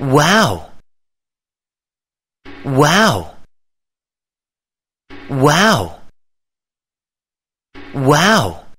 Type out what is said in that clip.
Wow. Wow. Wow. Wow.